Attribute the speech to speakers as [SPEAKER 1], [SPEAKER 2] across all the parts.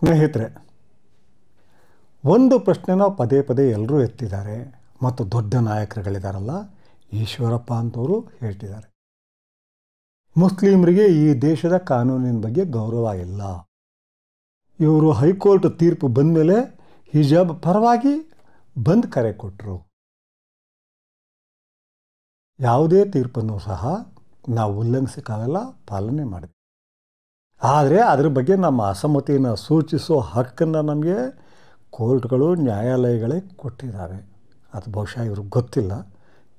[SPEAKER 1] ಸ್ನೇಹಿತರೆ ಒಂದು ಪ್ರಶ್ನೆನ ಪದೇ ಪದೇ ಎಲ್ಲರೂ ಎತ್ತಿದ್ದಾರೆ ಮತ್ತು ದೊಡ್ಡ ನಾಯಕರುಗಳಿದಾರಲ್ಲ ಈಶ್ವರಪ್ಪ ಅಂತವರು ಹೇಳ್ತಿದ್ದಾರೆ ಮುಸ್ಲಿಮರಿಗೆ ಈ ದೇಶದ ಕಾನೂನಿನ ಬಗ್ಗೆ ಗೌರವ ಇಲ್ಲ ಇವರು ಹೈಕೋರ್ಟ್ ತೀರ್ಪು ಬಂದ ಮೇಲೆ ಹಿಜಾಬ್ ಪರವಾಗಿ ಬಂದ್ ಕರೆ ಕೊಟ್ಟರು ಯಾವುದೇ ತೀರ್ಪನ್ನು ಸಹ ನಾವು ಉಲ್ಲಂಘಿಸೋಕ್ಕಾಗಲ್ಲ ಪಾಲನೆ ಮಾಡಿದೆ ಆದರೆ ಅದ್ರ ಬಗ್ಗೆ ನಮ್ಮ ಅಸಮ್ಮತಿಯನ್ನು ಸೂಚಿಸೋ ಹಕ್ಕನ್ನು ನಮಗೆ ಕೋರ್ಟ್ಗಳು ನ್ಯಾಯಾಲಯಗಳೇ ಕೊಟ್ಟಿದ್ದಾರೆ ಅದು ಬಹುಶಃ ಇವ್ರಿಗೆ ಗೊತ್ತಿಲ್ಲ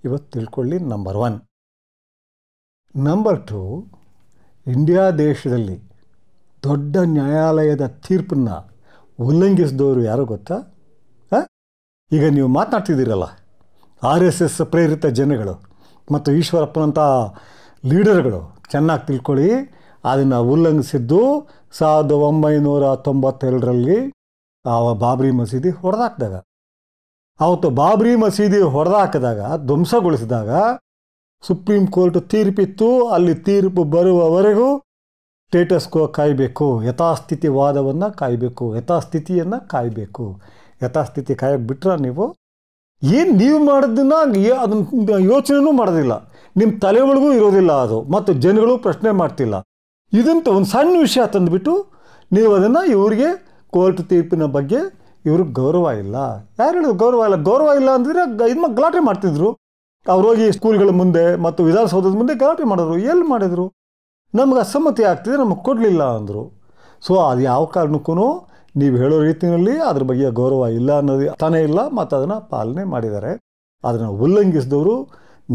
[SPEAKER 1] ಇವತ್ತು ತಿಳ್ಕೊಳ್ಳಿ number one number two India ದೇಶದಲ್ಲಿ ದೊಡ್ಡ ನ್ಯಾಯಾಲಯದ ತೀರ್ಪನ್ನು ಉಲ್ಲಂಘಿಸಿದವರು ಯಾರು ಗೊತ್ತಾ ಈಗ ನೀವು ಮಾತನಾಡ್ತಿದ್ದೀರಲ್ಲ ಆರ್ ಎಸ್ ಎಸ್ ಪ್ರೇರಿತ ಜನಗಳು ಮತ್ತು ಈಶ್ವರಪ್ಪನಂಥ ಲೀಡರ್ಗಳು ಚೆನ್ನಾಗಿ ತಿಳ್ಕೊಳ್ಳಿ ಅದನ್ನು ಉಲ್ಲಂಘಿಸಿದ್ದು ಸಾವಿರದ ಒಂಬೈನೂರ ತೊಂಬತ್ತೆರಡರಲ್ಲಿ ಆ ಬಾಬ್ರಿ ಮಸೀದಿ ಹೊಡೆದಾಕಿದಾಗ ಅವತ್ತು ಬಾಬ್ರಿ ಮಸೀದಿ ಹೊಡೆದಾಕಿದಾಗ ಧ್ವಂಸಗೊಳಿಸಿದಾಗ ಸುಪ್ರೀಂ ಕೋರ್ಟ್ ತೀರ್ಪಿತ್ತು ಅಲ್ಲಿ ತೀರ್ಪು ಬರುವವರೆಗೂ ಸ್ಟೇಟಸ್ಕೋ ಕಾಯಬೇಕು ಯಥಾಸ್ಥಿತಿ ವಾದವನ್ನು ಕಾಯಬೇಕು ಯಥಾಸ್ಥಿತಿಯನ್ನು ಕಾಯಬೇಕು ಯಥಾಸ್ಥಿತಿ ಕಾಯಕ್ಕೆ ಬಿಟ್ರೆ ನೀವು ಏನು ನೀವು ಮಾಡಿದ್ದನ್ನ ಅದನ್ನ ಯೋಚನೆಯೂ ಮಾಡೋದಿಲ್ಲ ನಿಮ್ಮ ತಲೆ ಒಳಗೂ ಇರೋದಿಲ್ಲ ಅದು ಮತ್ತು ಜನಗಳು ಪ್ರಶ್ನೆ ಮಾಡ್ತಿಲ್ಲ ಇದಂತ ಒಂದು ಸಣ್ಣ ವಿಷಯ ತಂದುಬಿಟ್ಟು ನೀವು ಅದನ್ನು ಇವರಿಗೆ ಕೋರ್ಟ್ ತೀರ್ಪಿನ ಬಗ್ಗೆ ಇವ್ರಿಗೆ ಗೌರವ ಇಲ್ಲ ಯಾರು ಹೇಳಿದ್ರು ಗೌರವ ಇಲ್ಲ ಗೌರವ ಇಲ್ಲ ಅಂದರೆ ಇದು ಗಲಾಟೆ ಮಾಡ್ತಿದ್ರು ಅವ್ರು ಹೋಗಿ ಸ್ಕೂಲ್ಗಳ ಮುಂದೆ ಮತ್ತು ವಿಧಾನಸೌಧದ ಮುಂದೆ ಗಲಾಟೆ ಮಾಡಿದ್ರು ಎಲ್ಲಿ ಮಾಡಿದರು ನಮ್ಗೆ ಅಸಮ್ಮತಿ ಆಗ್ತಿದೆ ನಮಗೆ ಕೊಡಲಿಲ್ಲ ಅಂದರು ಸೊ ಅದು ಯಾವ ಕಾರಣಕ್ಕೂ ನೀವು ಹೇಳೋ ರೀತಿಯಲ್ಲಿ ಅದ್ರ ಬಗ್ಗೆ ಗೌರವ ಇಲ್ಲ ಅನ್ನೋದು ತಾನೇ ಇಲ್ಲ ಮತ್ತು ಅದನ್ನು ಪಾಲನೆ ಮಾಡಿದ್ದಾರೆ ಅದನ್ನು ಉಲ್ಲಂಘಿಸಿದವರು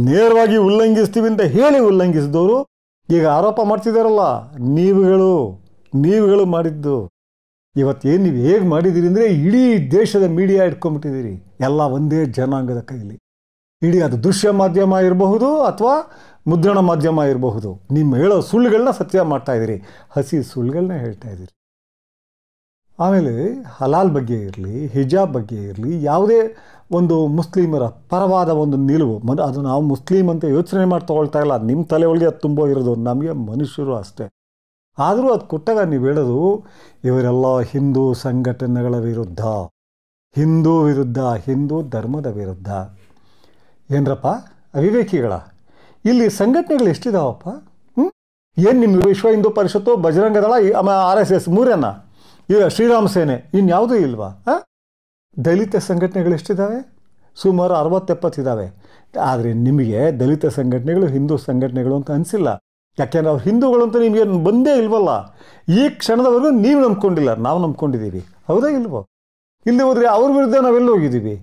[SPEAKER 1] ನೇರವಾಗಿ ಉಲ್ಲಂಘಿಸ್ತೀವಿ ಅಂತ ಹೇಳಿ ಉಲ್ಲಂಘಿಸಿದವರು ಈಗ ಆರೋಪ ಮಾಡ್ತಿದ್ದಾರಲ್ಲ ನೀವುಗಳು ನೀವುಗಳು ಮಾಡಿದ್ದು ಇವತ್ತೇನು ನೀವು ಹೇಗೆ ಮಾಡಿದ್ದೀರಿ ಅಂದರೆ ಇಡೀ ದೇಶದ ಮೀಡಿಯಾ ಇಟ್ಕೊಂಬಿಟ್ಟಿದ್ದೀರಿ ಎಲ್ಲ ಒಂದೇ ಜನಾಂಗದ ಕೈಲಿ ಇಡೀ ಅದು ದೃಶ್ಯ ಮಾಧ್ಯಮ ಇರಬಹುದು ಅಥವಾ ಮುದ್ರಣ ಮಾಧ್ಯಮ ಇರಬಹುದು ನಿಮ್ಮ ಹೇಳೋ ಸುಳ್ಳುಗಳನ್ನ ಸತ್ಯ ಮಾಡ್ತಾ ಇದ್ದೀರಿ ಹಸಿ ಸುಳ್ಳುಗಳನ್ನ ಹೇಳ್ತಾ ಇದ್ದೀರಿ ಆಮೇಲೆ ಹಲಾಲ್ ಬಗ್ಗೆ ಇರಲಿ ಹಿಜಾಬ್ ಬಗ್ಗೆ ಇರಲಿ ಯಾವುದೇ ಒಂದು ಮುಸ್ಲಿಮರ ಪರವಾದ ಒಂದು ನಿಲುವು ಮನ್ ಅದು ನಾವು ಮುಸ್ಲಿಮ್ ಅಂತ ಯೋಚನೆ ಮಾಡಿ ತೊಗೊಳ್ತಾ ಇಲ್ಲ ನಿಮ್ಮ ತಲೆ ಒಳಗೆ ಅದು ತುಂಬ ಇರೋದು ನಮಗೆ ಮನುಷ್ಯರು ಅಷ್ಟೇ ಆದರೂ ಅದು ಕೊಟ್ಟಾಗ ನೀವು ಹೇಳೋದು ಇವರೆಲ್ಲ ಹಿಂದೂ ಸಂಘಟನೆಗಳ ವಿರುದ್ಧ ಹಿಂದೂ ವಿರುದ್ಧ ಹಿಂದೂ ಧರ್ಮದ ವಿರುದ್ಧ ಏನರಪ್ಪ ಅವಿವೇಕಿಗಳ ಇಲ್ಲಿ ಸಂಘಟನೆಗಳು ಎಷ್ಟಿದಾವಪ್ಪ ಹ್ಞೂ ಏನು ನಿಮ್ಮ ವಿಶ್ವ ಹಿಂದೂ ಪರಿಷತ್ತು ಬಜರಂಗದಳ ಆಮ ಆರ್ ಎಸ್ ಎಸ್ ಮೂರೇನಾ ಈಗ ಶ್ರೀರಾಮ ಸೇನೆ ಇನ್ಯಾವುದೂ ಇಲ್ವಾ ದಲಿತ ಸಂಘಟನೆಗಳು ಎಷ್ಟಿದ್ದಾವೆ ಸುಮಾರು ಅರವತ್ತೆಪ್ಪತ್ತಿದ್ದಾವೆ ಆದರೆ ನಿಮಗೆ ದಲಿತ ಸಂಘಟನೆಗಳು ಹಿಂದೂ ಸಂಘಟನೆಗಳು ಅಂತ ಅನಿಸಿಲ್ಲ ಯಾಕೆಂದರೆ ಅವ್ರು ಹಿಂದೂಗಳು ಅಂತ ನಿಮಗೆ ಬಂದೇ ಇಲ್ವಲ್ಲ ಈ ಕ್ಷಣದವರೆಗೂ ನೀವು ನಂಬ್ಕೊಂಡಿಲ್ಲ ನಾವು ನಂಬ್ಕೊಂಡಿದ್ದೀವಿ ಹೌದಾ ಇಲ್ವೋ ಇಲ್ಲಿ ಹೋದರೆ ಅವ್ರ ವಿರುದ್ಧ ನಾವೆಲ್ಲ ಹೋಗಿದ್ದೀವಿ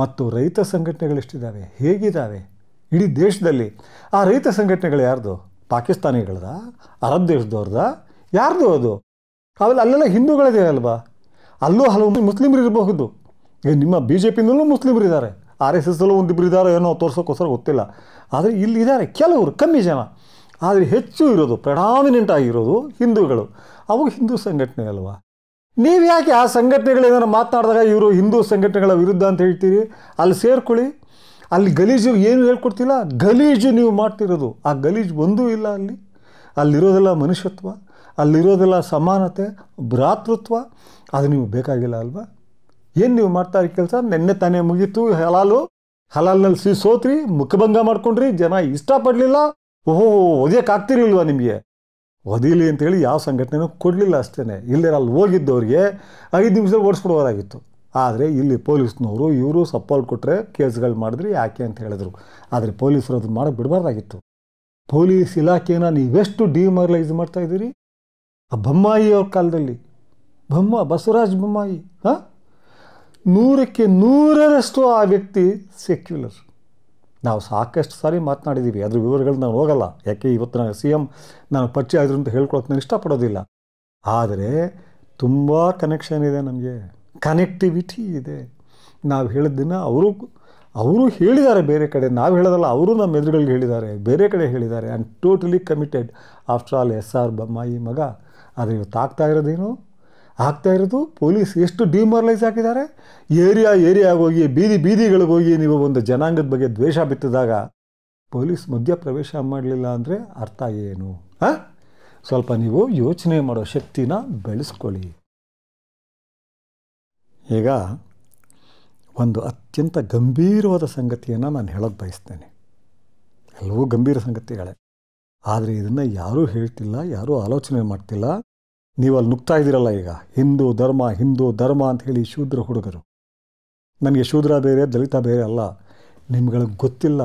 [SPEAKER 1] ಮತ್ತು ರೈತ ಸಂಘಟನೆಗಳು ಎಷ್ಟಿದ್ದಾವೆ ಹೇಗಿದ್ದಾವೆ ಇಡೀ ದೇಶದಲ್ಲಿ ಆ ರೈತ ಸಂಘಟನೆಗಳು ಯಾರ್ದು ಪಾಕಿಸ್ತಾನಿಗಳದ ಅರಬ್ ದೇಶದವ್ರದ ಯಾರ್ದು ಅದು ಆಮೇಲೆ ಅಲ್ಲೆಲ್ಲ ಹಿಂದೂಗಳಿದೆ ಅಲ್ವಾ ಅಲ್ಲೂ ಹಲವು ಮುಸ್ಲಿಮರು ಇರಬಹುದು ಈಗ ನಿಮ್ಮ ಬಿ ಜೆ ಪಿಯಿಂದಲೂ ಮುಸ್ಲಿಮರು ಇದ್ದಾರೆ ಆರ್ ಎಸ್ ಒಂದು ಒಂದಿಬ್ಬರು ಇದ್ದಾರೋ ಏನೋ ತೋರಿಸೋಕ್ಕೋಸ್ಕರ ಗೊತ್ತಿಲ್ಲ ಆದರೆ ಇಲ್ಲಿ ಇದ್ದಾರೆ ಕೆಲವರು ಕಮ್ಮಿ ಜನ ಆದರೆ ಹೆಚ್ಚು ಇರೋದು ಪ್ರಡಾಮಿನೆಂಟ್ ಆಗಿರೋದು ಹಿಂದೂಗಳು ಅವು ಹಿಂದೂ ಸಂಘಟನೆ ಅಲ್ವಾ ನೀವು ಯಾಕೆ ಆ ಸಂಘಟನೆಗಳು ಮಾತನಾಡಿದಾಗ ಇವರು ಹಿಂದೂ ಸಂಘಟನೆಗಳ ವಿರುದ್ಧ ಅಂತ ಹೇಳ್ತೀರಿ ಅಲ್ಲಿ ಸೇರ್ಕೊಳ್ಳಿ ಅಲ್ಲಿ ಗಲೀಜು ಏನು ಹೇಳ್ಕೊಡ್ತಿಲ್ಲ ಗಲೀಜು ನೀವು ಮಾಡ್ತಿರೋದು ಆ ಗಲೀಜು ಒಂದೂ ಇಲ್ಲ ಅಲ್ಲಿ ಅಲ್ಲಿರೋದೆಲ್ಲ ಮನುಷ್ಯತ್ವ ಅಲ್ಲಿರೋದೆಲ್ಲ ಸಮಾನತೆ ಭ್ರಾತೃತ್ವ ಅದು ನೀವು ಬೇಕಾಗಿಲ್ಲ ಅಲ್ವಾ ಏನು ನೀವು ಮಾಡ್ತಾ ಇರೋ ಕೆಲಸ ನೆನ್ನೆ ತಾನೇ ಮುಗೀತು ಹಲಾಲು ಹಲಾಲ್ನಲ್ಲಿ ಸಿ ಸೋತ್ರಿ ಮುಖಭಂಗ ಮಾಡ್ಕೊಂಡ್ರಿ ಜನ ಇಷ್ಟಪಡಲಿಲ್ಲ ಓಹೋ ಒದಿಯೋಕ್ಕಾಗ್ತಿರ್ಲಿಲ್ವ ನಿಮಗೆ ಒದೀಲಿ ಅಂತೇಳಿ ಯಾವ ಸಂಘಟನೆನೂ ಕೊಡಲಿಲ್ಲ ಅಷ್ಟೇ ಇಲ್ಲೇ ಅಲ್ಲಿ ಹೋಗಿದ್ದವ್ರಿಗೆ ಐದು ನಿಮಿಷದಲ್ಲಿ ಓಡಿಸ್ಬಿಡ್ಬೋದಾಗಿತ್ತು ಆದರೆ ಇಲ್ಲಿ ಪೊಲೀಸ್ನವರು ಇವರು ಸಪೋರ್ಟ್ ಕೊಟ್ಟರೆ ಕೇಸ್ಗಳು ಮಾಡಿದ್ರಿ ಯಾಕೆ ಅಂತ ಹೇಳಿದ್ರು ಆದರೆ ಪೊಲೀಸರು ಅದನ್ನು ಮಾಡೋಕ್ಕೆ ಬಿಡಬಾರ್ದಾಗಿತ್ತು ಪೊಲೀಸ್ ಇಲಾಖೆನ ನೀವೆಷ್ಟು ಡಿಮರಲೈಸ್ ಮಾಡ್ತಾ ಇದ್ದೀರಿ ಬೊಮ್ಮಾಯಿ ಅವ್ರ ಕಾಲದಲ್ಲಿ ಬೊಮ್ಮ ಬಸವರಾಜ್ ಬೊಮ್ಮಾಯಿ ಹಾಂ ನೂರಕ್ಕೆ ನೂರರಷ್ಟು ಆ ವ್ಯಕ್ತಿ ಸೆಕ್ಯುಲರ್ ನಾವು ಸಾಕಷ್ಟು ಸಾರಿ ಮಾತನಾಡಿದ್ದೀವಿ ಅದ್ರ ವಿವರಗಳು ನಾವು ಹೋಗಲ್ಲ ಯಾಕೆ ಇವತ್ತು ನಾನು ಸಿ ಎಮ್ ನಾನು ಪರಿಚಯ ಆದರು ಅಂತ ಹೇಳ್ಕೊಳಕ್ಕೆ ನಾನು ಇಷ್ಟಪಡೋದಿಲ್ಲ ಆದರೆ ತುಂಬ ಕನೆಕ್ಷನ್ ಇದೆ ನಮಗೆ ಕನೆಕ್ಟಿವಿಟಿ ಇದೆ ನಾವು ಹೇಳಿದ್ದನ್ನು ಅವರು ಅವರು ಹೇಳಿದ್ದಾರೆ ಬೇರೆ ಕಡೆ ನಾವು ಹೇಳೋದಲ್ಲ ಅವರು ನಮ್ಮ ಎದುರುಗಳಿಗೆ ಹೇಳಿದ್ದಾರೆ ಬೇರೆ ಕಡೆ ಹೇಳಿದ್ದಾರೆ and totally committed after all S R Bommai ಮಗ ಆದರೆ ಇವತ್ತು ಆಗ್ತಾ ಇರೋದೇನು ಆಗ್ತಾ ಇರೋದು ಪೊಲೀಸ್ ಎಷ್ಟು ಡಿಮಾರಲೈಸ್ ಹಾಕಿದ್ದಾರೆ ಏರಿಯಾ ಏರಿಯಾಗೋಗಿ ಬೀದಿ ಬೀದಿಗಳಿಗೋಗಿ ನೀವು ಒಂದು ಜನಾಂಗದ ಬಗ್ಗೆ ದ್ವೇಷ ಬಿತ್ತಿದಾಗ ಪೊಲೀಸ್ ಮಧ್ಯ ಪ್ರವೇಶ ಮಾಡಲಿಲ್ಲ ಅಂದರೆ ಅರ್ಥ ಏನು ಹಾಂ ಸ್ವಲ್ಪ ನೀವು ಯೋಚನೆ ಮಾಡೋ ಶಕ್ತಿನ ಬೆಳೆಸ್ಕೊಳ್ಳಿ ಈಗ ಒಂದು ಅತ್ಯಂತ ಗಂಭೀರವಾದ ಸಂಗತಿಯನ್ನು ನಾನು ಹೇಳೋಕ್ಕೆ ಬಯಸ್ತೇನೆ ಎಲ್ಲವೂ ಗಂಭೀರ ಸಂಗತಿಗಳೇ ಆದರೆ ಇದನ್ನು ಯಾರೂ ಹೇಳ್ತಿಲ್ಲ ಯಾರೂ ಆಲೋಚನೆ ಮಾಡ್ತಿಲ್ಲ ನೀವು ಅಲ್ಲಿ ನುಗ್ತಾ ಇದ್ದೀರಲ್ಲ ಈಗ ಹಿಂದೂ ಧರ್ಮ ಹಿಂದೂ ಧರ್ಮ ಅಂತ ಹೇಳಿ ಶೂದ್ರ ಹುಡುಗರು ನನಗೆ ಶೂದ್ರ ಬೇರೆ ದಲಿತ ಬೇರೆ ಅಲ್ಲ ನಿಮ್ಗಳಿಗೆ ಗೊತ್ತಿಲ್ಲ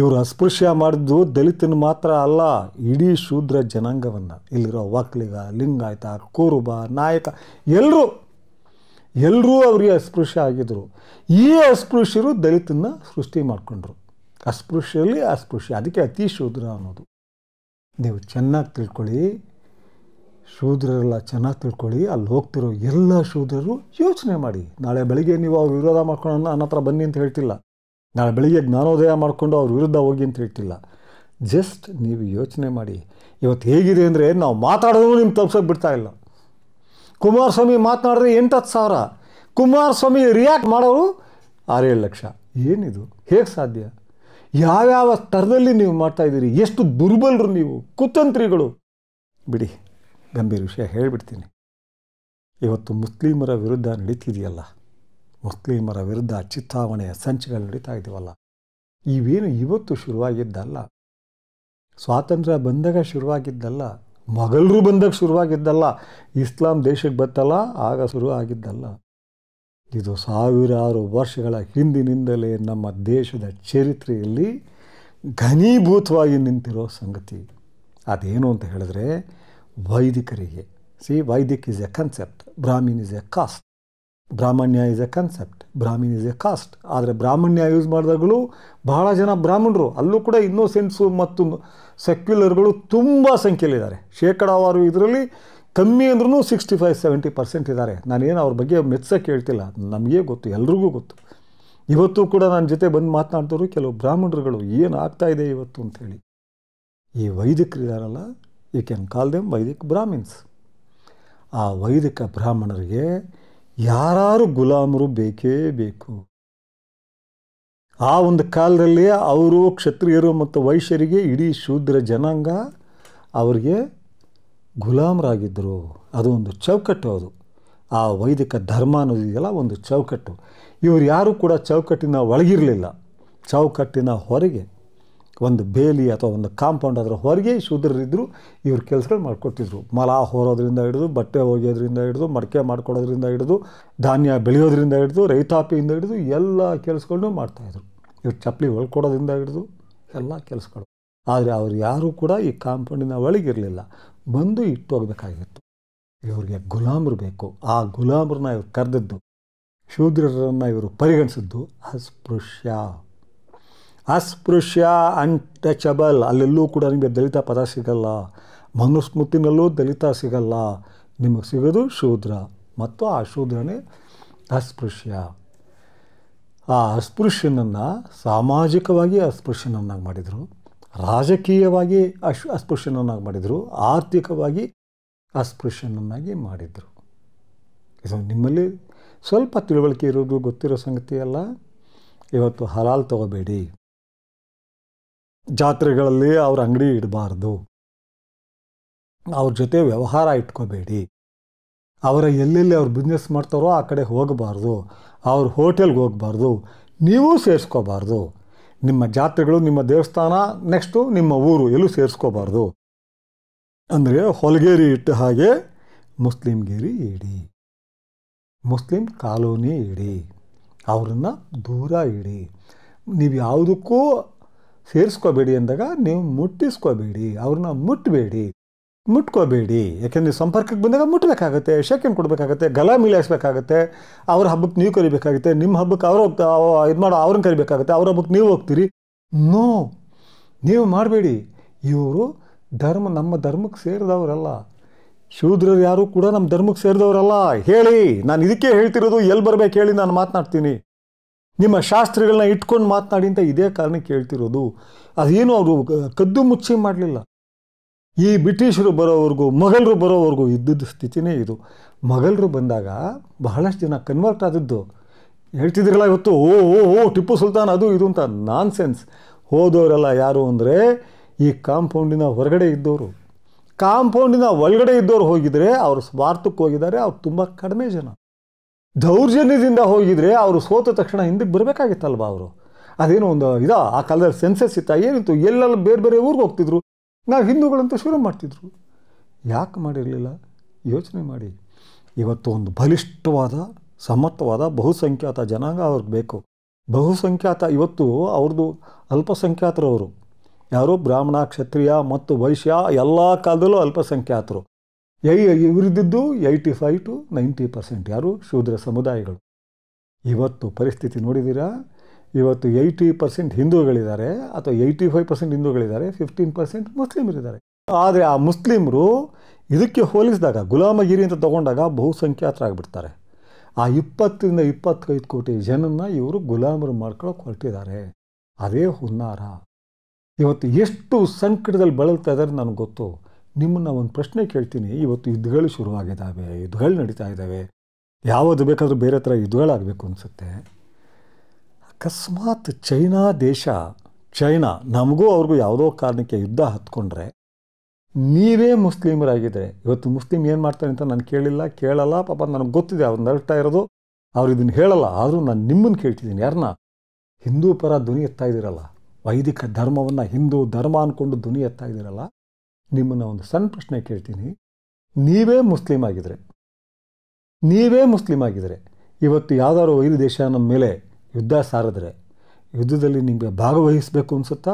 [SPEAKER 1] ಇವರು ಅಸ್ಪೃಶ್ಯ ಮಾಡಿದ್ದು ದಲಿತನ ಮಾತ್ರ ಅಲ್ಲ ಇಡೀ ಶೂದ್ರ ಜನಾಂಗವನ್ನು ಇಲ್ಲಿರೋ ವಕ್ಲಿಗ ಲಿಂಗಾಯತ ಕುರುಬ ನಾಯಕ ಎಲ್ಲರೂ ಎಲ್ಲರೂ ಅವರಿಗೆ ಅಸ್ಪೃಶ್ಯ ಆಗಿದ್ದರು ಈ ಅಸ್ಪೃಶ್ಯರು ದಲಿತನ ಸೃಷ್ಟಿ ಮಾಡಿಕೊಂಡ್ರು ಅಸ್ಪೃಶ್ಯಲ್ಲಿ ಅಸ್ಪೃಶ್ಯ ಅದಕ್ಕೆ ಅತಿ ಶೂದ್ರ ಅನ್ನೋದು ನೀವು ಚೆನ್ನಾಗಿ ತಿಳ್ಕೊಳ್ಳಿ ಶೂದ್ರರೆಲ್ಲ ಚೆನ್ನಾಗಿ ತಿಳ್ಕೊಳ್ಳಿ ಅಲ್ಲಿ ಹೋಗ್ತಿರೋ ಎಲ್ಲ ಶೂದ್ರರು ಯೋಚನೆ ಮಾಡಿ ನಾಳೆ ಬೆಳಿಗ್ಗೆ ನೀವು ಅವ್ರ ವಿರೋಧ ಮಾಡ್ಕೊಂಡು ನನ್ನ ಹತ್ರ ಬನ್ನಿ ಅಂತ ಹೇಳ್ತಿಲ್ಲ ನಾಳೆ ಬೆಳಿಗ್ಗೆ ಜ್ಞಾನೋದಯ ಮಾಡಿಕೊಂಡು ಅವ್ರ ವಿರುದ್ಧ ಹೋಗಿ ಅಂತ ಹೇಳ್ತಿಲ್ಲ ಜಸ್ಟ್ ನೀವು ಯೋಚನೆ ಮಾಡಿ ಇವತ್ತು ಹೇಗಿದೆ ಅಂದರೆ ನಾವು ಮಾತಾಡೋದು ನಿಮ್ಮ ತಪ್ಸೋಕೆ ಬಿಡ್ತಾ ಇಲ್ಲ ಕುಮಾರಸ್ವಾಮಿ ಮಾತನಾಡಿದ್ರೆ ಎಂಟತ್ತು ಹತ್ತು ಸಾವಿರ ಕುಮಾರಸ್ವಾಮಿ ರಿಯಾಕ್ಟ್ ಮಾಡೋರು ಆರೇಳು ಲಕ್ಷ ಏನಿದು ಹೇಗೆ ಸಾಧ್ಯ ಯಾವ್ಯಾವ ಸ್ತರದಲ್ಲಿ ನೀವು ಮಾಡ್ತಾ ಇದ್ದೀರಿ ಎಷ್ಟು ದುರ್ಬಲರು ನೀವು ಕುತಂತ್ರಿಗಳು ಬಿಡಿ ಗಂಭೀರ ವಿಷಯ ಹೇಳಿಬಿಡ್ತೀನಿ ಇವತ್ತು ಮುಸ್ಲಿಮರ ವಿರುದ್ಧ ನಡೀತಿದೆಯಲ್ಲ ಮುಸ್ಲಿಮರ ವಿರುದ್ಧ ಚಿತ್ತಾವಣೆಯ ಸಂಚುಗಳು ನಡೀತಾ ಇದ್ದೀವಲ್ಲ ಇವೇನು ಇವತ್ತು ಶುರುವಾಗಿದ್ದಲ್ಲ ಸ್ವಾತಂತ್ರ್ಯ ಬಂದಾಗ ಶುರುವಾಗಿದ್ದಲ್ಲ ಮಗಳರು ಬಂದಾಗ ಶುರುವಾಗಿದ್ದಲ್ಲ ಇಸ್ಲಾಂ ದೇಶಕ್ಕೆ ಬತ್ತಲ್ಲ ಆಗ ಶುರು ಆಗಿದ್ದಲ್ಲ ಇದು ಸಾವಿರಾರು ವರ್ಷಗಳ ಹಿಂದಿನಿಂದಲೇ ನಮ್ಮ ದೇಶದ ಚರಿತ್ರೆಯಲ್ಲಿ ಘನೀಭೂತವಾಗಿ ನಿಂತಿರೋ ಸಂಗತಿ ಅದೇನು ಅಂತ ಹೇಳಿದ್ರೆ ವೈದಿಕರಿಗೆ see Vedic is a concept Brahmin is a caste ಬ್ರಾಹ್ಮಣ್ಯ is a concept Brahmin is a caste ಆದರೆ ಬ್ರಾಹ್ಮಣ್ಯ ಯೂಸ್ ಮಾಡಿದಾಗಲೂ ಬಹಳ ಜನ ಬ್ರಾಹ್ಮಣರು ಅಲ್ಲೂ ಕೂಡ ಇನ್ನೋಸೆನ್ಸು ಮತ್ತು ಸೆಕ್ಯುಲರ್ಗಳು ತುಂಬ ಸಂಖ್ಯೆಯಲ್ಲಿದ್ದಾರೆ ಶೇಕಡಾವಾರು ಇದರಲ್ಲಿ ಕಮ್ಮಿ ಅಂದ್ರೂ ಸಿಕ್ಸ್ಟಿ ಫೈವ್ ಸೆವೆಂಟಿ ಪರ್ಸೆಂಟ್ ಇದ್ದಾರೆ ನಾನೇನು ಅವ್ರ ಬಗ್ಗೆ ಮೆಚ್ಚಕ್ಕೆ ಹೇಳ್ತಿಲ್ಲ ನಮಗೆ ಗೊತ್ತು ಎಲ್ರಿಗೂ ಗೊತ್ತು ಇವತ್ತು ಕೂಡ ನನ್ನ ಜೊತೆ ಬಂದು ಮಾತನಾಡ್ತವ್ರು ಕೆಲವು ಬ್ರಾಹ್ಮಣರುಗಳು ಏನು ಆಗ್ತಾ ಇದೆ ಇವತ್ತು ಅಂಥೇಳಿ ಈ ಇದಾರಲ್ಲ you can call them Vedic Brahmins ಆ ವೈದಿಕ ಬ್ರಾಹ್ಮಣರಿಗೆ ಯಾರು ಗುಲಾಮರು ಬೇಕೇ ಬೇಕು ಆ ಒಂದು ಕಾಲದಲ್ಲಿ ಅವರು ಕ್ಷತ್ರಿಯರು ಮತ್ತು ವೈಶ್ಯರಿಗೆ ಇಡೀ ಶೂದ್ರ ಜನಾಂಗ ಅವರಿಗೆ ಗುಲಾಮರಾಗಿದ್ದರು ಅದು ಒಂದು ಚೌಕಟ್ಟು ಅದು ಆ ವೈದಿಕ ಧರ್ಮ ಅನ್ನೋದಿದೆಯಲ್ಲ ಒಂದು ಚೌಕಟ್ಟು ಇವರು ಯಾರೂ ಕೂಡ ಚೌಕಟ್ಟಿನ ಒಳಗಿರಲಿಲ್ಲ ಚೌಕಟ್ಟಿನ ಹೊರಗೆ ಒಂದು ಬೇಲಿ ಅಥವಾ ಒಂದು ಕಾಂಪೌಂಡ್ ಅದರ ಹೊರಗೆ ಶೂದ್ರರಿದ್ದರು ಇವರು ಕೆಲಸಗಳು ಮಾಡಿಕೊಟ್ಟಿದ್ರು ಮಲ ಹೊರೋದ್ರಿಂದ ಹಿಡಿದು ಬಟ್ಟೆ ಒಗೆಯೋದ್ರಿಂದ ಹಿಡಿದು ಮಡಕೆ ಮಾಡ್ಕೊಡೋದ್ರಿಂದ ಹಿಡಿದು ಧಾನ್ಯ ಬೆಳೆಯೋದ್ರಿಂದ ಹಿಡಿದು ರೈತಾಪಿಯಿಂದ ಹಿಡಿದು ಎಲ್ಲ ಕೆಲಸಗಳನ್ನು ಮಾಡ್ತಾಯಿದ್ರು ಇವ್ರು ಚಪ್ಪಲಿ ಒಳ್ಕೊಡೋದ್ರಿಂದ ಹಿಡಿದು ಎಲ್ಲ ಕೆಲಸಗಳು ಆದರೆ ಅವ್ರು ಯಾರೂ ಕೂಡ ಈ ಕಾಂಪೌಂಡಿನ ಒಳಗಿರಲಿಲ್ಲ ಬಂದು ಹೋಗ್ಬೇಕಾಗಿತ್ತು ಇವರಿಗೆ ಗುಲಾಮರು ಬೇಕು ಆ ಗುಲಾಮ್ರನ್ನ ಇವರು ಕರೆದಿದ್ದು ಶೂದ್ರರನ್ನು ಇವರು ಪರಿಗಣಿಸಿದ್ದು ಅಸ್ಪೃಶ್ಯ ಅಸ್ಪೃಶ್ಯ ಅನ್ಟಚಬಲ್ ಅಲ್ಲೆಲ್ಲೂ ಕೂಡ ನಿಮಗೆ ದಲಿತ ಪದ ಸಿಗಲ್ಲ ಮನುಸ್ಮೃತಿನಲ್ಲೂ ದಲಿತ ಸಿಗಲ್ಲ ನಿಮಗೆ ಸಿಗೋದು ಶೂದ್ರ ಮತ್ತು ಆ ಶೂದ್ರನೇ ಅಸ್ಪೃಶ್ಯ ಆ ಅಸ್ಪೃಶ್ಯನನ್ನು ಸಾಮಾಜಿಕವಾಗಿ ಅಸ್ಪೃಶ್ಯನನ್ನಾಗಿ ಮಾಡಿದರು ರಾಜಕೀಯವಾಗಿ ಅಶ್ ಅಸ್ಪೃಶ್ಯನನ್ನಾಗಿ ಮಾಡಿದರು ಆರ್ಥಿಕವಾಗಿ ಅಸ್ಪೃಶ್ಯನನ್ನಾಗಿ ಮಾಡಿದರು ಇದು ನಿಮ್ಮಲ್ಲಿ ಸ್ವಲ್ಪ ತಿಳುವಳಿಕೆ ಇರೋದು ಗೊತ್ತಿರೋ ಸಂಗತಿ ಅಲ್ಲ ಇವತ್ತು ಹಲಾಲ್ ತಗೋಬೇಡಿ ಜಾತ್ರೆಗಳಲ್ಲಿ ಅವ್ರ ಅಂಗಡಿ ಇಡಬಾರ್ದು ಅವ್ರ ಜೊತೆ ವ್ಯವಹಾರ ಇಟ್ಕೋಬೇಡಿ ಅವರ ಎಲ್ಲೆಲ್ಲಿ ಅವ್ರು ಬಿಸ್ನೆಸ್ ಮಾಡ್ತಾರೋ ಆ ಕಡೆ ಹೋಗಬಾರ್ದು ಅವ್ರ ಹೋಟೆಲ್ಗೆ ಹೋಗಬಾರ್ದು ನೀವು ಸೇರಿಸ್ಕೋಬಾರ್ದು ನಿಮ್ಮ ಜಾತ್ರೆಗಳು ನಿಮ್ಮ ದೇವಸ್ಥಾನ ನೆಕ್ಸ್ಟು ನಿಮ್ಮ ಊರು ಎಲ್ಲೂ ಸೇರಿಸ್ಕೋಬಾರ್ದು ಅಂದರೆ ಹೊಲಗೇರಿ ಇಟ್ಟ ಹಾಗೆ ಮುಸ್ಲಿಮ್ಗೇರಿ ಇಡಿ ಮುಸ್ಲಿಂ ಕಾಲೋನಿ ಇಡಿ ಅವರನ್ನು ದೂರ ಇಡಿ ನೀವು ಯಾವುದಕ್ಕೂ ಸೇರಿಸ್ಕೋಬೇಡಿ ಅಂದಾಗ ನೀವು ಮುಟ್ಟಿಸ್ಕೋಬೇಡಿ ಅವ್ರನ್ನ ಮುಟ್ಟಬೇಡಿ ಮುಟ್ಕೋಬೇಡಿ ಯಾಕೆಂದರೆ ಸಂಪರ್ಕಕ್ಕೆ ಬಂದಾಗ ಮುಟ್ಬೇಕಾಗತ್ತೆ ಶೇಕೆಂಡ್ ಕೊಡಬೇಕಾಗತ್ತೆ ಗಲ ಮೀಲಾಯಿಸ್ಬೇಕಾಗತ್ತೆ ಅವ್ರ ಹಬ್ಬಕ್ಕೆ ನೀವು ಕರಿಬೇಕಾಗುತ್ತೆ ನಿಮ್ಮ ಹಬ್ಬಕ್ಕೆ ಅವ್ರು ಹೋಗ್ತಾ ಇದು ಮಾಡೋ ಅವ್ರನ್ನ ಕರಿಬೇಕಾಗುತ್ತೆ ಅವ್ರ ಹಬ್ಬಕ್ಕೆ ನೀವು ಹೋಗ್ತೀರಿ ನೋ ನೀವು ಮಾಡಬೇಡಿ ಇವರು ಧರ್ಮ ನಮ್ಮ ಧರ್ಮಕ್ಕೆ ಸೇರಿದವರಲ್ಲ ಶೂದ್ರರು ಯಾರೂ ಕೂಡ ನಮ್ಮ ಧರ್ಮಕ್ಕೆ ಸೇರಿದವರಲ್ಲ ಹೇಳಿ ನಾನು ಇದಕ್ಕೆ ಹೇಳ್ತಿರೋದು ಎಲ್ಲಿ ಬರಬೇಕು ಹೇಳಿ ನಾನು ಮಾತನಾಡ್ತೀನಿ ನಿಮ್ಮ ಶಾಸ್ತ್ರಗಳನ್ನ ಇಟ್ಕೊಂಡು ಮಾತನಾಡಿ ಅಂತ ಇದೇ ಕಾರಣಕ್ಕೆ ಹೇಳ್ತಿರೋದು ಅದೇನು ಅವರು ಕದ್ದು ಮುಚ್ಚಿ ಮಾಡಲಿಲ್ಲ ಈ ಬ್ರಿಟಿಷರು ಬರೋವರೆಗೂ ಮೊಘಲರು ಬರೋವರೆಗೂ ಇದ್ದಿದ್ದ ಸ್ಥಿತಿನೇ ಇದು ಮೊಘಲರು ಬಂದಾಗ ಬಹಳಷ್ಟು ಜನ ಕನ್ವರ್ಟ್ ಆದದ್ದು ಹೇಳ್ತಿದ್ರಲ್ಲ ಇವತ್ತು ಓ ಓ ಓ ಟಿಪ್ಪು ಸುಲ್ತಾನ್ ಅದು ಇದು ಅಂತ ನಾನ್ ಸೆನ್ಸ್ ಹೋದವರೆಲ್ಲ ಯಾರು ಅಂದರೆ ಈ ಕಾಂಪೌಂಡಿನ ಹೊರಗಡೆ ಇದ್ದವರು ಕಾಂಪೌಂಡಿನ ಒಳಗಡೆ ಇದ್ದವರು ಹೋಗಿದರೆ ಅವರು ಸ್ವಾರ್ಥಕ್ಕೆ ಹೋಗಿದ್ದಾರೆ ಅವ್ರು ತುಂಬ ಕಡಿಮೆ ಜನ ದೌರ್ಜನ್ಯದಿಂದ ಹೋಗಿದರೆ ಅವರು ಸೋತ ತಕ್ಷಣ ಹಿಂದಕ್ಕೆ ಬರಬೇಕಾಗಿತ್ತಲ್ವ ಅವರು ಅದೇನೋ ಒಂದು ಇದಾ ಆ ಕಾಲದಲ್ಲಿ ಸೆನ್ಸಸ್ ಇತ್ತ ಏನಿತ್ತು ಎಲ್ಲೆಲ್ಲ ಬೇರೆ ಬೇರೆ ಊರಿಗೆ ಹೋಗ್ತಿದ್ರು ನಾವು ಹಿಂದೂಗಳಂತೂ ಶುರು ಮಾಡ್ತಿದ್ರು ಯಾಕೆ ಮಾಡಿರಲಿಲ್ಲ ಯೋಚನೆ ಮಾಡಿ ಇವತ್ತು ಒಂದು ಬಲಿಷ್ಠವಾದ ಸಮರ್ಥವಾದ ಬಹುಸಂಖ್ಯಾತ ಜನಾಂಗ ಅವ್ರಿಗೆ ಬೇಕು ಬಹುಸಂಖ್ಯಾತ ಇವತ್ತು ಅವ್ರದ್ದು ಅಲ್ಪಸಂಖ್ಯಾತರವರು ಯಾರೋ ಬ್ರಾಹ್ಮಣ ಕ್ಷತ್ರಿಯ ಮತ್ತು ವೈಶ್ಯ ಎಲ್ಲ ಕಾಲದಲ್ಲೂ ಅಲ್ಪಸಂಖ್ಯಾತರು ಐ ಇವರಿದ್ದು eighty five to ninety percent ಯಾರು ಶೂದ್ರ ಸಮುದಾಯಗಳು ಇವತ್ತು ಪರಿಸ್ಥಿತಿ ನೋಡಿದ್ದೀರಾ ಇವತ್ತು ಏಯ್ಟಿ ಪರ್ಸೆಂಟ್ ಹಿಂದೂಗಳಿದ್ದಾರೆ ಅಥವಾ ಏಯ್ಟಿ ಫೈವ್ ಪರ್ಸೆಂಟ್ ಹಿಂದೂಗಳಿದ್ದಾರೆ ಫಿಫ್ಟೀನ್ ಪರ್ಸೆಂಟ್ ಮುಸ್ಲಿಮರಿದ್ದಾರೆ ಆದರೆ ಆ ಮುಸ್ಲಿಮರು ಇದಕ್ಕೆ ಹೋಲಿಸಿದಾಗ ಗುಲಾಮಗಿರಿ ಅಂತ ತಗೊಂಡಾಗ ಬಹುಸಂಖ್ಯಾತರಾಗ್ಬಿಡ್ತಾರೆ ಆ ಇಪ್ಪತ್ತರಿಂದ ಇಪ್ಪತ್ತೈದು ಕೋಟಿ ಜನನ್ನ ಇವರು ಗುಲಾಮರು ಮಾಡ್ಕೊಳ್ಳೋಕೆ ಹೊರಟಿದ್ದಾರೆ ಅದೇ ಹುನ್ನಾರ ಇವತ್ತು ಎಷ್ಟು ಸಂಕಟದಲ್ಲಿ ಬಳಲ್ತಾ ಇದ್ದಾರೆ ನನಗೆ ಗೊತ್ತು ನಿಮ್ಮನ್ನು ಒಂದು ಪ್ರಶ್ನೆ ಕೇಳ್ತೀನಿ ಇವತ್ತು ಯುದ್ಧಗಳು ಶುರುವಾಗಿದ್ದಾವೆ ಯುದ್ಧಗಳು ನಡೀತಾ ಇದ್ದಾವೆ ಯಾವುದು ಬೇಕಾದರೂ ಬೇರೆ ಥರ ಯುದ್ಧಗಳಾಗಬೇಕು ಅನಿಸುತ್ತೆ ಅಕಸ್ಮಾತ್ ಚೈನಾ ದೇಶ ಚೈನಾ ನಮಗೂ ಅವ್ರಿಗೂ ಯಾವುದೋ ಕಾರಣಕ್ಕೆ ಯುದ್ಧ ಹತ್ಕೊಂಡ್ರೆ ನೀವೇ ಮುಸ್ಲಿಮರಾಗಿದ್ದರೆ ಇವತ್ತು ಮುಸ್ಲಿಮ್ ಏನು ಮಾಡ್ತಾರೆ ಅಂತ ನಾನು ಕೇಳಿಲ್ಲ ಕೇಳಲ್ಲ ಪಾಪ ನನಗೆ ಗೊತ್ತಿದೆ ಅವ್ರು ನರಟ್ತಾ ಇರೋದು ಅವ್ರು ಇದನ್ನು ಹೇಳಲ್ಲ ಆದರೂ ನಾನು ನಿಮ್ಮನ್ನು ಕೇಳ್ತಿದ್ದೀನಿ ಯಾರನ್ನ ಹಿಂದೂ ಪರ ಧ್ವನಿ ಎತ್ತಾ ಇದ್ದೀರಲ್ಲ ವೈದಿಕ ಧರ್ಮವನ್ನು ಹಿಂದೂ ಧರ್ಮ ಅಂದ್ಕೊಂಡು ಧ್ವನಿ ಎತ್ತಾ ಇದ್ದೀರಲ್ಲ ನಿಮ್ಮನ್ನು ಒಂದು ಸಣ್ಣ ಪ್ರಶ್ನೆ ಕೇಳ್ತೀನಿ ನೀವೇ ಮುಸ್ಲಿಮ್ ಆಗಿದ್ರೆ ನೀವೇ ಮುಸ್ಲಿಮ್ ಆಗಿದ್ರೆ ಇವತ್ತು ಯಾವುದಾದ್ರು ವೈದ್ಯ ದೇಶ ನಮ್ಮ ಮೇಲೆ ಯುದ್ಧ ಸಾರಿದ್ರೆ ಯುದ್ಧದಲ್ಲಿ ನಿಮಗೆ ಭಾಗವಹಿಸಬೇಕು ಅನಿಸುತ್ತಾ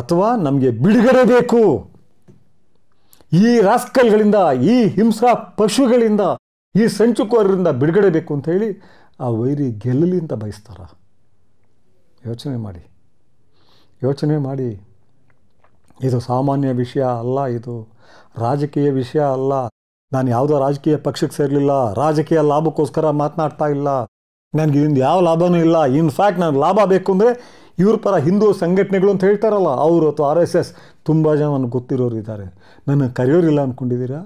[SPEAKER 1] ಅಥವಾ ನಮಗೆ ಬಿಡುಗಡೆ ಬೇಕು ಈ ರಾಸ್ಕಲ್ಗಳಿಂದ ಈ ಹಿಂಸಾ ಪಶುಗಳಿಂದ ಈ ಸಂಚುಕೋರರಿಂದ ಬಿಡುಗಡೆ ಬೇಕು ಅಂತ ಹೇಳಿ ಆ ವೈರಿ ಗೆಲ್ಲಲಿ ಅಂತ ಬಯಸ್ತಾರ ಯೋಚನೆ ಮಾಡಿ ಯೋಚನೆ ಮಾಡಿ ಇದು ಸಾಮಾನ್ಯ ವಿಷಯ ಅಲ್ಲ ಇದು ರಾಜಕೀಯ ವಿಷಯ ಅಲ್ಲ ನಾನು ಯಾವುದೋ ರಾಜಕೀಯ ಪಕ್ಷಕ್ಕೆ ಸೇರಲಿಲ್ಲ ರಾಜಕೀಯ ಲಾಭಕ್ಕೋಸ್ಕರ ಮಾತನಾಡ್ತಾ ಇಲ್ಲ ನನಗೆ ಇನ್ನು ಯಾವ ಲಾಭವೂ ಇಲ್ಲ ಇನ್ಫ್ಯಾಕ್ಟ್ ನನಗೆ ಲಾಭ ಬೇಕು ಅಂದರೆ ಇವ್ರ ಪರ ಹಿಂದೂ ಸಂಘಟನೆಗಳು ಅಂತ ಹೇಳ್ತಾರಲ್ಲ ಅವರು ಅಥವಾ ಆರ್ ಎಸ್ ಎಸ್ ತುಂಬ ಜನ ನನಗೆ ಗೊತ್ತಿರೋರು ಇದ್ದಾರೆ ನನ್ನ ಕರೆಯೋರಿಲ್ಲ ಅಂದ್ಕೊಂಡಿದ್ದೀರಾ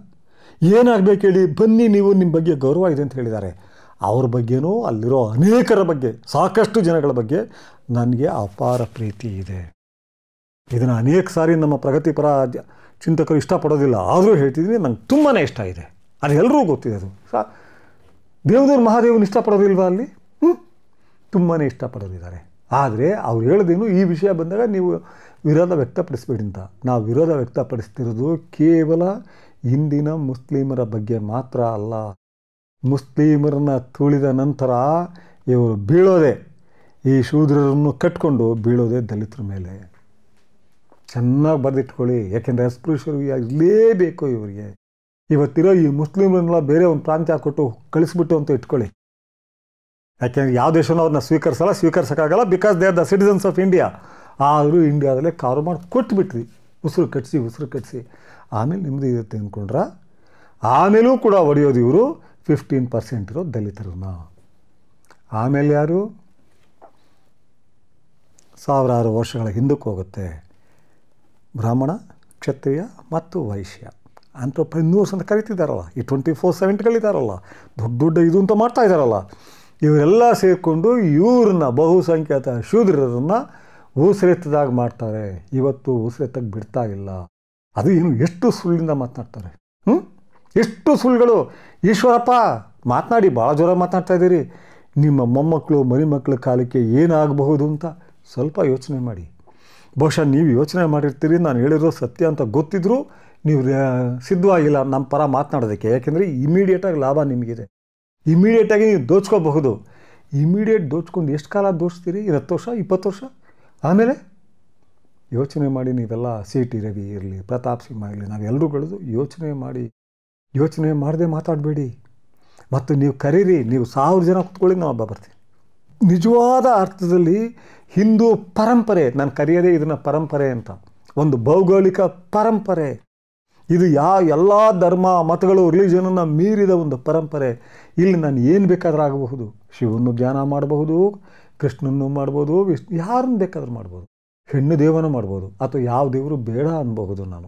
[SPEAKER 1] ಏನಾಗಬೇಕು ಹೇಳಿ ಬನ್ನಿ ನೀವು ನಿಮ್ಮ ಬಗ್ಗೆ ಗೌರವ ಇದೆ ಅಂತ ಹೇಳಿದ್ದಾರೆ ಅವ್ರ ಬಗ್ಗೆನೂ ಅಲ್ಲಿರೋ ಅನೇಕರ ಬಗ್ಗೆ ಸಾಕಷ್ಟು ಜನಗಳ ಬಗ್ಗೆ ನನಗೆ ಅಪಾರ ಪ್ರೀತಿ ಇದೆ ಇದನ್ನು ಅನೇಕ ಸಾರಿ ನಮ್ಮ ಪ್ರಗತಿಪರ ಚಿಂತಕರು ಇಷ್ಟಪಡೋದಿಲ್ಲ ಆದರೂ ಹೇಳ್ತಿದ್ದೀನಿ ನಂಗೆ ತುಂಬಾ ಇಷ್ಟ ಇದೆ ಅದು ಎಲ್ಲರೂ ಗೊತ್ತಿದೆ ಅದು ಸಾ ದೇವದೇವ್ರ ಮಹಾದೇವನ ಇಷ್ಟಪಡೋದಿಲ್ವಾ ಅಲ್ಲಿ ಹ್ಞೂ ತುಂಬಾ ಇಷ್ಟಪಡೋದಿದ್ದಾರೆ ಆದರೆ ಅವ್ರು ಹೇಳ್ದೇನು ಈ ವಿಷಯ ಬಂದಾಗ ನೀವು ವಿರೋಧ ವ್ಯಕ್ತಪಡಿಸ್ಬೇಡಿ ಅಂತ ನಾವು ವಿರೋಧ ವ್ಯಕ್ತಪಡಿಸ್ತಿರೋದು ಕೇವಲ ಹಿಂದಿನ ಮುಸ್ಲಿಮರ ಬಗ್ಗೆ ಮಾತ್ರ ಅಲ್ಲ ಮುಸ್ಲಿಮರನ್ನ ತುಳಿದ ನಂತರ ಇವರು ಬೀಳೋದೆ ಈ ಶೂದ್ರರನ್ನು ಕಟ್ಕೊಂಡು ಬೀಳೋದೆ ದಲಿತರ ಮೇಲೆ ಚೆನ್ನಾಗಿ ಬರೆದಿಟ್ಕೊಳ್ಳಿ ಯಾಕೆಂದರೆ ಅಸ್ಪೃಶ್ಯರು ಇರಲೇಬೇಕು ಇವರಿಗೆ ಇವತ್ತಿರೋ ಈ ಮುಸ್ಲಿಮ್ರನ್ನೆಲ್ಲ ಬೇರೆ ಒಂದು ಪ್ರಾಂತ್ಯ ಕೊಟ್ಟು ಕಳಿಸ್ಬಿಟ್ಟು ಅಂತ ಇಟ್ಕೊಳ್ಳಿ ಯಾಕೆಂದರೆ ಯಾವ ದೇಶನೂ ಅವ್ರನ್ನ ಸ್ವೀಕರಿಸಲ್ಲ ಸ್ವೀಕರಿಸೋಕ್ಕಾಗಲ್ಲ because they are the citizens of India ಆದರೂ ಇಂಡಿಯಾದಲ್ಲೇ ಕಾರು ಮಾಡಿ ಕೊಟ್ಬಿಟ್ರಿ ಉಸಿರು ಕಟ್ಟಿಸಿ ಉಸಿರು ಕಟ್ಟಿಸಿ ಆಮೇಲೆ ನಿಮ್ಮದು ಇರುತ್ತೆ ಅಂದ್ಕೊಂಡ್ರೆ ಆಮೇಲೂ ಕೂಡ ಒಡೆಯೋದು ಇವರು ಫಿಫ್ಟೀನ್ ಪರ್ಸೆಂಟ್ ಇರೋ ದಲಿತರನ್ನ ಆಮೇಲೆ ಯಾರು ಸಾವಿರಾರು ವರ್ಷಗಳ ಹಿಂದಕ್ಕೆ ಹೋಗುತ್ತೆ ಬ್ರಾಹ್ಮಣ ಕ್ಷತ್ರಿಯ ಮತ್ತು ವೈಶ್ಯ ಆಂಟ್ರಪ್ರಿನ್ಯೂರ್ಸ್ ಅಂತ ಕರಿತಿದ್ದಾರಲ್ಲ ಈ ಟ್ವೆಂಟಿ ಫೋರ್ ಸೆವೆಂಟ್ಗಳಿದ್ದಾರಲ್ಲ ದೊಡ್ಡ ದೊಡ್ಡ ಇದು ಅಂತ ಮಾಡ್ತಾ ಇದ್ದಾರಲ್ಲ ಇವರೆಲ್ಲ ಸೇರಿಕೊಂಡು ಇವ್ರನ್ನ ಬಹುಸಂಖ್ಯಾತ ಶೂದ್ರರನ್ನು ಉಸಿರೆತ್ತದಾಗ ಮಾಡ್ತಾರೆ ಇವತ್ತು ಉಸಿರೆತ್ತಕ್ಕೆ ಬಿಡ್ತಾ ಇಲ್ಲ ಅದು ಏನು ಎಷ್ಟು ಸುಳ್ಳಿಂದ ಮಾತನಾಡ್ತಾರೆ ಹ್ಞೂ ಎಷ್ಟು ಸುಳ್ಳುಗಳು ಈಶ್ವರಪ್ಪ ಮಾತನಾಡಿ ಭಾಳ ಜ್ವರ ಮಾತನಾಡ್ತಾ ಇದ್ದೀರಿ ನಿಮ್ಮ ಮೊಮ್ಮಕ್ಕಳು ಮರಿಮಕ್ಕಳ ಕಾಲಕ್ಕೆ ಏನಾಗಬಹುದು ಅಂತ ಸ್ವಲ್ಪ ಯೋಚನೆ ಮಾಡಿ ಬಹುಶಃ ನೀವು ಯೋಚನೆ ಮಾಡಿರ್ತೀರಿ ನಾನು ಹೇಳಿರೋ ಸತ್ಯ ಅಂತ ಗೊತ್ತಿದ್ದರೂ ನೀವು ಸಿದ್ಧವಾಗಿಲ್ಲ ನಮ್ಮ ಪರ ಮಾತನಾಡೋದಕ್ಕೆ ಯಾಕೆಂದರೆ ಇಮಿಡಿಯೇಟಾಗಿ ಲಾಭ ನಿಮಗಿದೆ ಇಮಿಡಿಯೇಟಾಗಿ ನೀವು ದೋಚ್ಕೋಬಹುದು ಇಮಿಡಿಯೇಟ್ ದೋಚ್ಕೊಂಡು ಎಷ್ಟು ಕಾಲ ದೋಚ್ತೀರಿ ಹತ್ತು ವರ್ಷ ಇಪ್ಪತ್ತು ವರ್ಷ ಆಮೇಲೆ ಯೋಚನೆ ಮಾಡಿ ನೀವೆಲ್ಲ ಸಿ ಟಿ ರವಿ ಇರಲಿ ಪ್ರತಾಪ್ ಸಿಂಹ ಇರಲಿ ನಾವೆಲ್ಲರೂ ಕಳೆದು ಯೋಚನೆ ಮಾಡಿ ಯೋಚನೆ ಮಾಡದೆ ಮಾತಾಡಬೇಡಿ ಮತ್ತು ನೀವು ಕರೀರಿ ನೀವು ಸಾವಿರ ಜನ ಕುತ್ಕೊಳ್ಳಿ ನಾವು ಹಬ್ಬ ಬರ್ತೀವಿ ನಿಜವಾದ ಅರ್ಥದಲ್ಲಿ ಹಿಂದೂ ಪರಂಪರೆ ನಾನು ಕರೆಯೋದೇ ಇದನ್ನು ಪರಂಪರೆ ಅಂತ ಒಂದು ಭೌಗೋಳಿಕ ಪರಂಪರೆ ಇದು ಯಾವ ಎಲ್ಲ ಧರ್ಮ ಮತಗಳು ರಿಲಿಜನನ್ನು ಮೀರಿದ ಒಂದು ಪರಂಪರೆ ಇಲ್ಲಿ ನಾನು ಏನು ಬೇಕಾದರೂ ಆಗಬಹುದು ಶಿವನ್ನು ಧ್ಯಾನ ಮಾಡಬಹುದು ಕೃಷ್ಣನ್ನು ಮಾಡ್ಬೋದು ವಿಷ್ಣು ಯಾರನ್ನು ಬೇಕಾದ್ರೂ ಮಾಡ್ಬೋದು ಹೆಣ್ಣು ದೇವನೂ ಮಾಡ್ಬೋದು ಅಥವಾ ಯಾವ ದೇವರು ಬೇಡ ಅನ್ಬಹುದು ನಾನು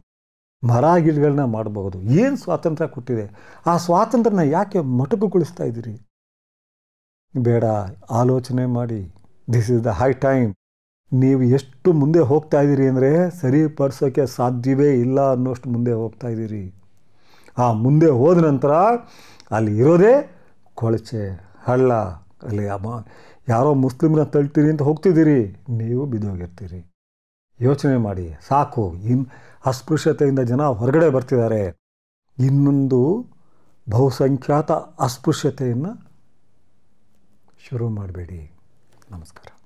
[SPEAKER 1] ಮರ ಗಿಡಗಳನ್ನ ಮಾಡಬಹುದು ಏನು ಸ್ವಾತಂತ್ರ್ಯ ಕೊಟ್ಟಿದೆ ಆ ಸ್ವಾತಂತ್ರ್ಯನ ಯಾಕೆ ಮೊಟಕುಗೊಳಿಸ್ತಾ ಇದ್ದೀರಿ ಬೇಡ ಆಲೋಚನೆ ಮಾಡಿ this is the high time ನೀವು ಎಷ್ಟು ಮುಂದೆ ಹೋಗ್ತಾ ಇದ್ದೀರಿ ಅಂದರೆ ಸರಿಪಡಿಸೋಕ್ಕೆ ಸಾಧ್ಯವೇ ಇಲ್ಲ ಅನ್ನೋಷ್ಟು ಮುಂದೆ ಹೋಗ್ತಾ ಇದ್ದೀರಿ ಆ ಮುಂದೆ ಹೋದ ನಂತರ ಅಲ್ಲಿ ಇರೋದೇ ಕೊಳಚೆ ಹಳ್ಳ ಅಲ್ಲಿ ಯಾರೋ ಮುಸ್ಲಿಮ್ನ ತಳ್ತೀರಿ ಅಂತ ಹೋಗ್ತಿದ್ದೀರಿ ನೀವು ಬಿದ್ದೋಗಿರ್ತೀರಿ ಯೋಚನೆ ಮಾಡಿ ಸಾಕು ಇನ್ ಅಸ್ಪೃಶ್ಯತೆಯಿಂದ ಜನ ಹೊರಗಡೆ ಬರ್ತಿದ್ದಾರೆ ಇನ್ನೊಂದು ಬಹುಸಂಖ್ಯಾತ ಅಸ್ಪೃಶ್ಯತೆಯನ್ನು ಶುರು ಮಾಡಬೇಡಿ ನಮಸ್ಕಾರ